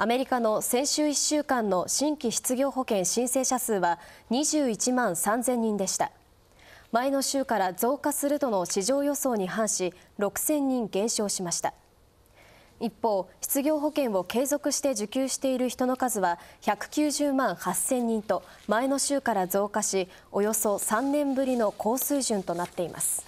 アメリカの先週1週間の新規失業保険申請者数は21万3000人でした前の週から増加するとの市場予想に反し6000人減少しました一方失業保険を継続して受給している人の数は190万8000人と前の週から増加しおよそ3年ぶりの高水準となっています